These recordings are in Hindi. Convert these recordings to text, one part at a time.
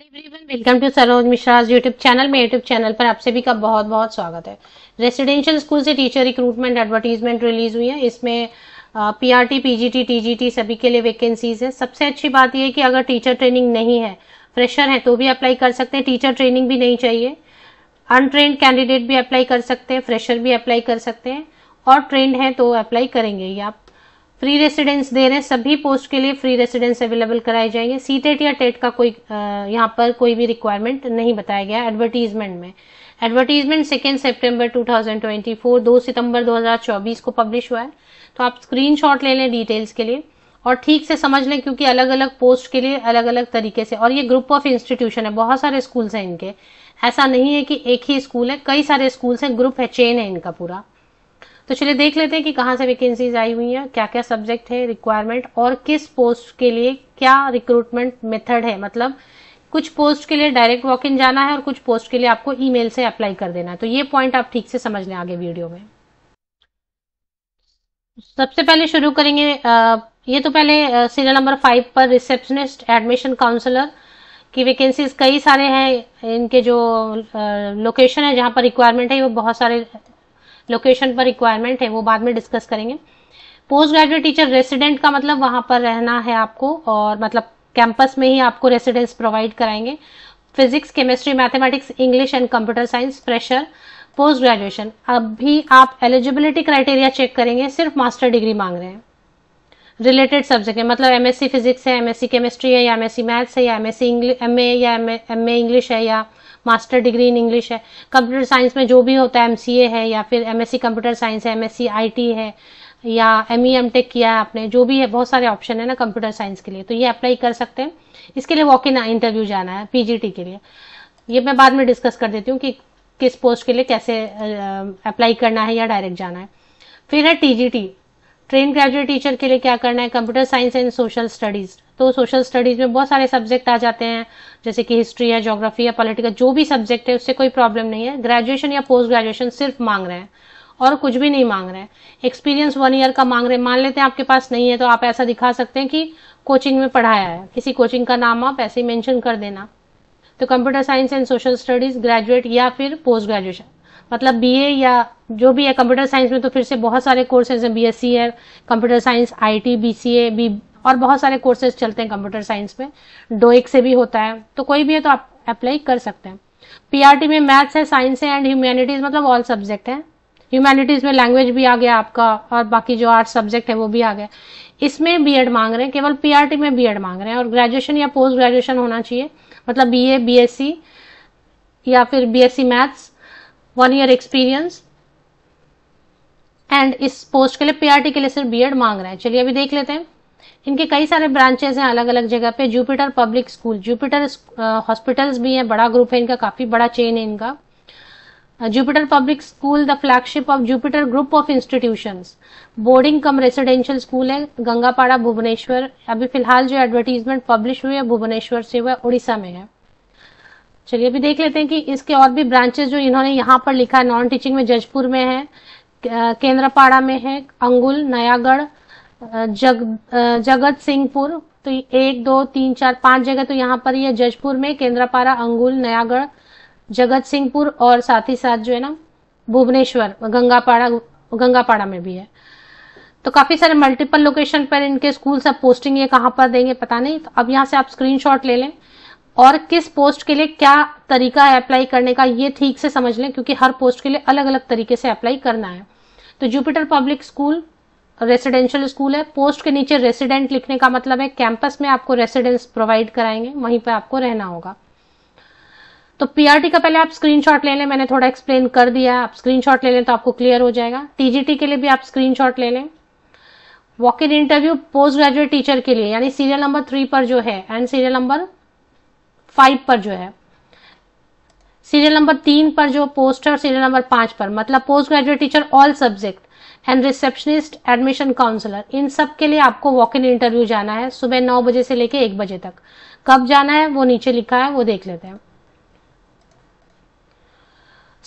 welcome to Saroj Mishra YouTube channel में यूट्यूब चैनल पर आप सभी का बहुत बहुत स्वागत है रेसिडेंशियल स्कूल से टीचर रिक्रूटमेंट एडवर्टीजमेंट रिलीज हुई है इसमें पीआरटी पीजीटी टीजीटी सभी के लिए वैकेंसीज है सबसे अच्छी बात यह है कि अगर टीचर ट्रेनिंग नहीं है फ्रेशर है तो भी अप्लाई कर सकते हैं टीचर ट्रेनिंग भी नहीं चाहिए अनट्रेन कैंडिडेट भी अप्लाई कर सकते हैं फ्रेशर भी अप्लाई कर सकते हैं और ट्रेंड है तो अप्लाई करेंगे ये आप फ्री रेसिडेंस दे रहे हैं सभी पोस्ट के लिए फ्री रेसिडेंस अवेलेबल कराए जाएंगे सी टेट या टेट e का कोई यहाँ पर कोई भी रिक्वायरमेंट नहीं बताया गया एडवर्टीजमेंट में advertisement second September two thousand twenty four दो सितम्बर दो हजार चौबीस को पब्लिश हुआ है तो आप स्क्रीन शॉट ले लें डिटेल्स के लिए और ठीक से समझ लें क्योंकि अलग अलग पोस्ट के लिए अलग अलग तरीके से और ये ग्रुप ऑफ इंस्टीट्यूशन है बहुत सारे स्कूल्स हैं इनके ऐसा नहीं है कि एक ही स्कूल है कई सारे स्कूल्स हैं ग्रुप है चेन है इनका पूरा तो चलिए देख लेते हैं कि कहाँ से वैकेंसीज आई हुई हैं क्या क्या सब्जेक्ट है रिक्वायरमेंट और किस पोस्ट के लिए क्या रिक्रूटमेंट मेथड है मतलब कुछ पोस्ट के लिए डायरेक्ट वॉक इन जाना है और कुछ पोस्ट के लिए आपको ईमेल से अप्लाई कर देना है तो ये पॉइंट आप ठीक से समझ लें आगे वीडियो में सबसे पहले शुरू करेंगे ये तो पहले सीरियल नंबर फाइव पर रिसेप्शनिस्ट एडमिशन काउंसलर की वैकेंसीज कई सारे हैं इनके जो लोकेशन है जहाँ पर रिक्वायरमेंट है वो बहुत सारे लोकेशन पर रिक्वायरमेंट है वो बाद में डिस्कस करेंगे पोस्ट ग्रेजुएट टीचर रेसिडेंट का मतलब वहां पर रहना है आपको और मतलब कैंपस में ही आपको रेसिडेंस प्रोवाइड कराएंगे physics chemistry mathematics English and computer science fresher post graduation अब भी आप एलिजिबिलिटी क्राइटेरिया चेक करेंगे सिर्फ मास्टर डिग्री मांग रहे हैं रिलेटेड सब्जेक्ट है मतलब एमएससी फिजिक्स है एमएससी केमिस्ट्री है या एमएससी मैथ्स है या एमएससी एमए या एमए इंग्लिश है या मास्टर डिग्री इन इंग्लिश है कंप्यूटर साइंस में जो भी होता है एम है या फिर एमएससी कंप्यूटर साइंस है एमएससी आईटी है या एम ई एम टेक किया है आपने जो भी है बहुत सारे ऑप्शन है ना कंप्यूटर साइंस के लिए तो ये अप्लाई कर सकते हैं इसके लिए वॉक इन इंटरव्यू जाना है पीजीटी के लिए ये मैं बाद में डिस्कस कर देती हूँ कि किस पोस्ट के लिए कैसे अप्लाई करना है या डायरेक्ट जाना है फिर है टीजीटी ट्रेन ग्रेजुएट टीचर के लिए क्या करना है computer science and social studies तो सोशल स्टडीज में बहुत सारे सब्जेक्ट आ जाते हैं जैसे कि हिस्ट्री या जोग्राफी या पॉलिटिकल जो भी सब्जेक्ट है उससे कोई प्रॉब्लम नहीं है ग्रेजुएशन या पोस्ट ग्रेजुएशन सिर्फ मांग रहे हैं और कुछ भी नहीं मांग रहे हैं एक्सपीरियंस वन ईयर का मांग रहे हैं मान लेते हैं आपके पास नहीं है तो आप ऐसा दिखा सकते हैं कि कोचिंग में पढ़ाया है किसी कोचिंग का नाम आप ऐसे ही मेंशन कर देना तो computer science and social studies graduate या फिर पोस्ट ग्रेजुएशन मतलब बीए या जो भी है कंप्यूटर साइंस में तो फिर से बहुत सारे कोर्सेज हैं बीएससी e है computer science IT BCA B और बहुत सारे कोर्सेज चलते हैं कंप्यूटर साइंस में डोएक से भी होता है तो कोई भी है तो आप अप्लाई कर सकते हैं पीआरटी में मैथ्स है साइंस है एंड ह्यूमैनिटीज मतलब ऑल सब्जेक्ट है ह्यूमैनिटीज में लैंग्वेज भी आ गया आपका और बाकी जो आर्ट सब्जेक्ट है वो भी आ गया इसमें बी मांग रहे हैं केवल पीआरटी में बी मांग रहे हैं और ग्रेजुएशन या पोस्ट ग्रेजुएशन होना चाहिए मतलब बीए बीएससी या फिर BSc maths one year experience and इस पोस्ट के लिए पीआरटी के लिए सिर्फ बीएड मांग रहे हैं चलिए अभी देख लेते हैं इनके कई सारे ब्रांचेस हैं अलग अलग जगह पे Jupiter public school Jupiter hospitals भी हैं बड़ा ग्रुप है इनका काफी बड़ा चेन है इनका Jupiter public school the flagship of Jupiter group of institution boarding cum residential school है गंगापाड़ा भुवनेश्वर अभी फिलहाल जो एडवर्टीजमेंट पब्लिश हुई है भुवनेश्वर से हुआ उड़ीसा में है चलिए अभी देख लेते हैं कि इसके और भी ब्रांचेस जो इन्होंने यहाँ पर लिखा है नॉन टीचिंग में जजपुर में है केंद्रपाड़ा uh, में है अंगुल नयागढ़ जग जगत सिंहपुर तो एक दो तीन चार पांच जगह तो यहाँ पर ये जजपुर में केंद्रापारा अंगुल नयागढ़ जगत सिंहपुर और साथ ही साथ जो है ना भुवनेश्वर गंगापाड़ा गंगापाड़ा में भी है तो काफी सारे मल्टीपल लोकेशन पर इनके स्कूल सब पोस्टिंग ये कहाँ पर देंगे पता नहीं तो अब यहाँ से आप स्क्रीनशॉट ले लें और किस पोस्ट के लिए क्या तरीका है अप्लाई करने का ये ठीक से समझ लें क्योंकि हर पोस्ट के लिए अलग अलग तरीके से अप्लाई करना है तो Jupiter public school residential school है पोस्ट के नीचे रेसिडेंट लिखने का मतलब है कैंपस में आपको रेसिडेंस प्रोवाइड कराएंगे वहीं पे आपको रहना होगा तो पीआरटी का पहले आप स्क्रीनशॉट ले लें मैंने थोड़ा एक्सप्लेन कर दिया आप स्क्रीनशॉट ले लें तो आपको क्लियर हो जाएगा टीजीटी के लिए भी आप स्क्रीनशॉट ले लें walk in interview post graduate teacher के लिए यानी सीरियल नंबर थ्री पर जो है एंड सीरियल नंबर फाइव पर जो है सीरियल नंबर तीन पर जो पोस्ट है और सीरियल नंबर पांच पर मतलब post graduate teacher all subject and receptionist admission counsellor इन सब के लिए आपको वॉक इन इंटरव्यू जाना है सुबह नौ बजे से लेके एक बजे तक कब जाना है वो नीचे लिखा है वो देख लेते हैं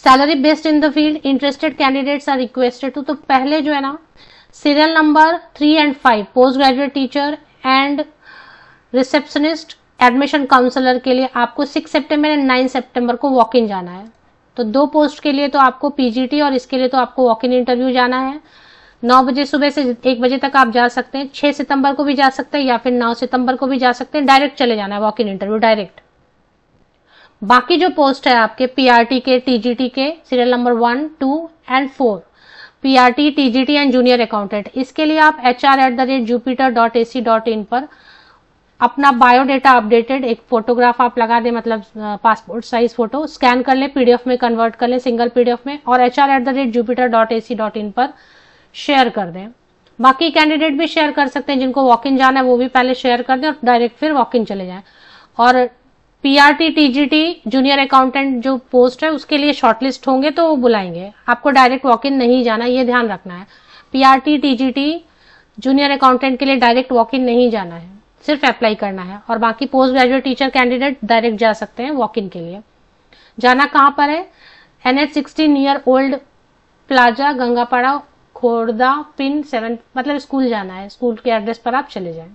salary based in the field interested candidates are requested to तो पहले जो है ना serial number three and five post graduate teacher and receptionist admission counsellor के लिए आपको six September and nine September को वॉक इन जाना है तो दो पोस्ट के लिए तो आपको पीजीटी और इसके लिए तो आपको वॉक इन इंटरव्यू जाना है नौ बजे सुबह से एक बजे तक आप जा सकते हैं छह सितंबर को भी जा सकते हैं या फिर नौ सितंबर को भी जा सकते हैं डायरेक्ट चले जाना है वॉक इन इंटरव्यू डायरेक्ट बाकी जो पोस्ट है आपके पीआरटी के टीजीटी के serial number one two and four PRT TGT and junior accountant इसके लिए आप H R at the rate Jupiter dot A C dot in पर अपना बायोडेटा अपडेटेड एक फोटोग्राफ आप लगा दें मतलब पासपोर्ट साइज फोटो स्कैन कर लें पीडीएफ में कन्वर्ट कर लें सिंगल पीडीएफ में और H at the rate Jupiter dot A C dot in पर शेयर कर दें बाकी कैंडिडेट भी शेयर कर सकते हैं जिनको वॉक इन जाना है वो भी पहले शेयर कर दें और डायरेक्ट फिर वॉक इन चले जाए और पीआरटी टीजीटी जूनियर अकाउंटेंट जो पोस्ट है उसके लिए शॉर्टलिस्ट होंगे तो वो बुलाएंगे आपको डायरेक्ट वॉक इन नहीं जाना ये ध्यान रखना है पीआरटी टीजीटी जूनियर अकाउंटेंट के लिए डायरेक्ट वॉक इन नहीं जाना है सिर्फ अप्लाई करना है और बाकी post graduate teacher candidate direct जा सकते हैं वॉक इन के लिए जाना कहाँ पर है N H sixteen year old plaza Gangapada Khordha pin seven मतलब स्कूल जाना है स्कूल के एड्रेस पर आप चले जाएं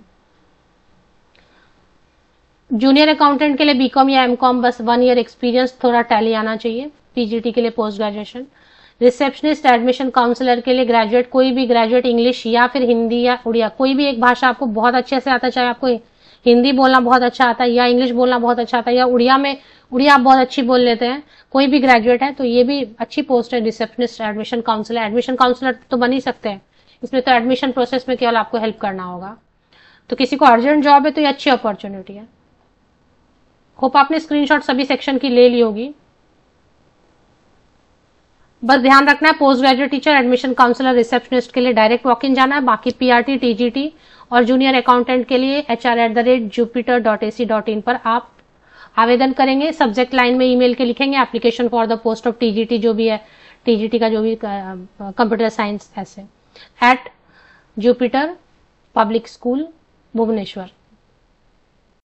जूनियर अकाउंटेंट के लिए बीकॉम या एमकॉम बस वन ईयर एक्सपीरियंस थोड़ा टैली आना चाहिए पीजीटी के लिए post graduation receptionist admission counsellor के लिए ग्रेजुएट कोई भी ग्रेजुएट इंग्लिश या फिर हिंदी या उड़िया कोई भी एक भाषा आपको बहुत अच्छे से आता चाहे आपको हिंदी बोलना बहुत अच्छा आता है या इंग्लिश बोलना बहुत अच्छा आता है या उड़िया में उड़िया आप बहुत अच्छी बोल लेते हैं कोई भी ग्रेजुएट है तो ये भी अच्छी पोस्ट है receptionist admission counsellor admission counsellor तो बन ही सकते हैं इसमें तो एडमिशन प्रोसेस में केवल आपको हेल्प करना होगा तो किसी को अर्जेंट जॉब है तो ये अच्छी अपॉर्चुनिटी है होप आपने स्क्रीनशॉट सभी सेक्शन की ले ली होगी बस ध्यान रखना है post graduate teacher admission counsellor receptionist के लिए डायरेक्ट वॉक इन जाना है बाकी पीआरटी टीजीटी और जूनियर अकाउंटेंट के लिए H R at the rate Jupiter dot A C dot in पर आप आवेदन करेंगे सब्जेक्ट लाइन में ईमेल के लिखेंगे application for the post of TGT जो भी है टीजीटी का जो भी कंप्यूटर साइंस ऐसे at Jupiter public school Bhubaneswar